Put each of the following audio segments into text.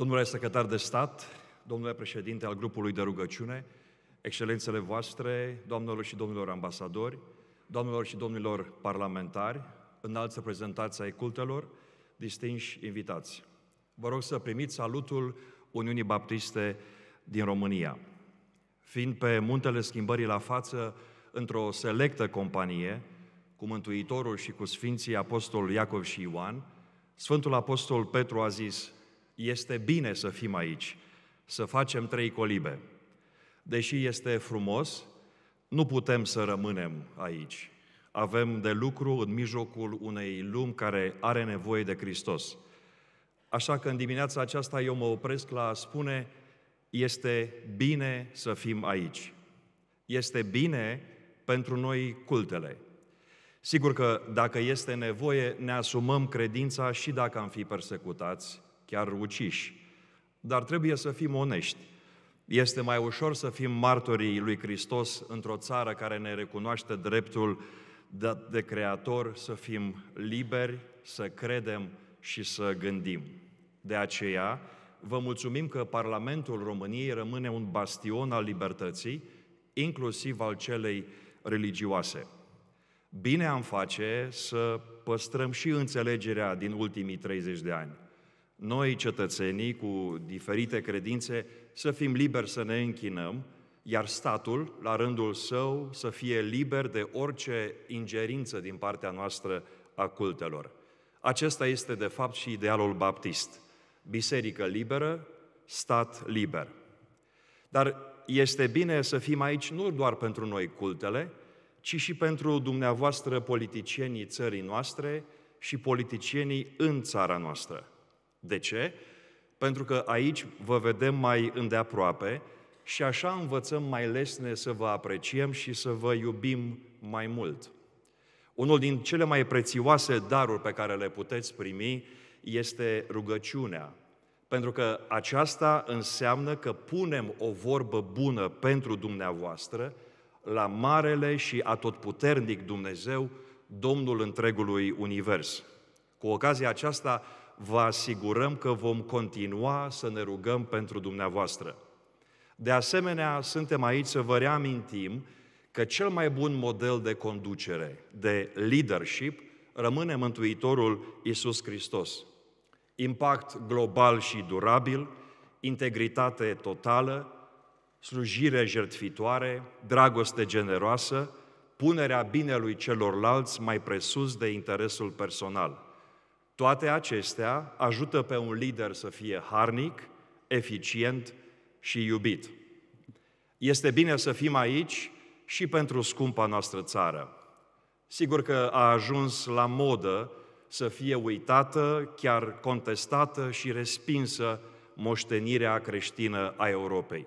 Domnule secretar de stat, domnule președinte al grupului de rugăciune, excelențele voastre, doamnelor și domnilor ambasadori, doamnelor și domnilor parlamentari, înalți reprezentanți ai cultelor, distinși invitați. Vă rog să primiți salutul Uniunii Baptiste din România. Fiind pe muntele schimbării la față, într-o selectă companie, cu Mântuitorul și cu Sfinții Apostol Iacov și Ioan, Sfântul Apostol Petru a zis, este bine să fim aici, să facem trei colibe. Deși este frumos, nu putem să rămânem aici. Avem de lucru în mijlocul unei lumi care are nevoie de Hristos. Așa că în dimineața aceasta eu mă opresc la a spune, este bine să fim aici. Este bine pentru noi cultele. Sigur că dacă este nevoie, ne asumăm credința și dacă am fi persecutați, chiar uciși. Dar trebuie să fim onești. Este mai ușor să fim martorii lui Hristos într-o țară care ne recunoaște dreptul dat de Creator să fim liberi, să credem și să gândim. De aceea, vă mulțumim că Parlamentul României rămâne un bastion al libertății, inclusiv al celei religioase. Bine am face să păstrăm și înțelegerea din ultimii 30 de ani noi cetățenii cu diferite credințe să fim liberi să ne închinăm, iar statul, la rândul său, să fie liber de orice ingerință din partea noastră a cultelor. Acesta este, de fapt, și idealul baptist. Biserică liberă, stat liber. Dar este bine să fim aici nu doar pentru noi cultele, ci și pentru dumneavoastră politicienii țării noastre și politicienii în țara noastră. De ce? Pentru că aici vă vedem mai îndeaproape și așa învățăm mai lesne să vă apreciem și să vă iubim mai mult. Unul din cele mai prețioase daruri pe care le puteți primi este rugăciunea. Pentru că aceasta înseamnă că punem o vorbă bună pentru dumneavoastră la marele și atotputernic Dumnezeu, Domnul întregului univers. Cu ocazia aceasta vă asigurăm că vom continua să ne rugăm pentru dumneavoastră. De asemenea, suntem aici să vă reamintim că cel mai bun model de conducere, de leadership, rămâne Mântuitorul Isus Hristos. Impact global și durabil, integritate totală, slujire jertfitoare, dragoste generoasă, punerea binelui celorlalți mai presus de interesul personal – toate acestea ajută pe un lider să fie harnic, eficient și iubit. Este bine să fim aici și pentru scumpa noastră țară. Sigur că a ajuns la modă să fie uitată, chiar contestată și respinsă moștenirea creștină a Europei.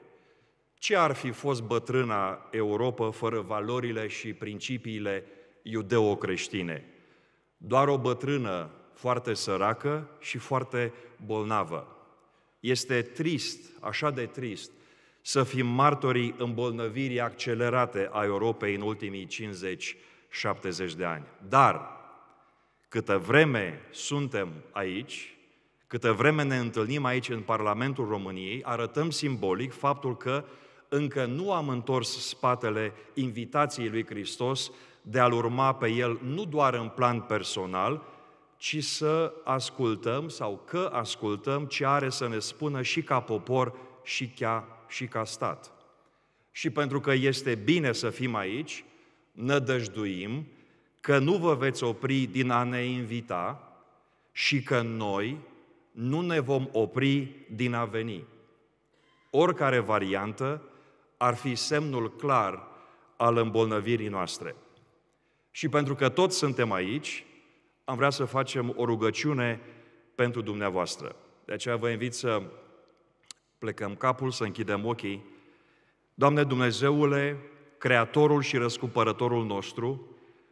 Ce ar fi fost bătrâna Europa fără valorile și principiile iudeo-creștine? Doar o bătrână foarte săracă și foarte bolnavă. Este trist, așa de trist, să fim martorii îmbolnăvirii accelerate a Europei în ultimii 50-70 de ani. Dar, câtă vreme suntem aici, câtă vreme ne întâlnim aici în Parlamentul României, arătăm simbolic faptul că încă nu am întors spatele invitației lui Hristos de a-L urma pe El nu doar în plan personal, ci să ascultăm sau că ascultăm ce are să ne spună și ca popor și, chiar, și ca stat. Și pentru că este bine să fim aici, nădăjduim că nu vă veți opri din a ne invita și că noi nu ne vom opri din a veni. Oricare variantă ar fi semnul clar al îmbolnăvirii noastre. Și pentru că toți suntem aici, am vrea să facem o rugăciune pentru dumneavoastră. De aceea vă invit să plecăm capul, să închidem ochii. Doamne Dumnezeule, Creatorul și Răscumpărătorul nostru,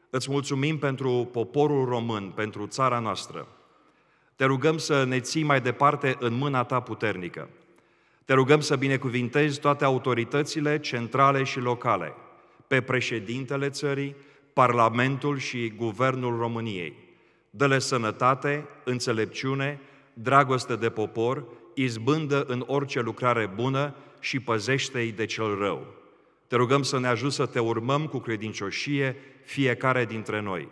îți mulțumim pentru poporul român, pentru țara noastră. Te rugăm să ne ții mai departe în mâna ta puternică. Te rugăm să binecuvintezi toate autoritățile centrale și locale, pe președintele țării, Parlamentul și Guvernul României dă-le sănătate, înțelepciune, dragoste de popor, izbândă în orice lucrare bună și păzește-i de cel rău. Te rugăm să ne ajut să te urmăm cu credincioșie fiecare dintre noi.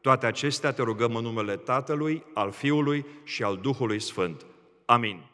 Toate acestea te rugăm în numele Tatălui, al Fiului și al Duhului Sfânt. Amin.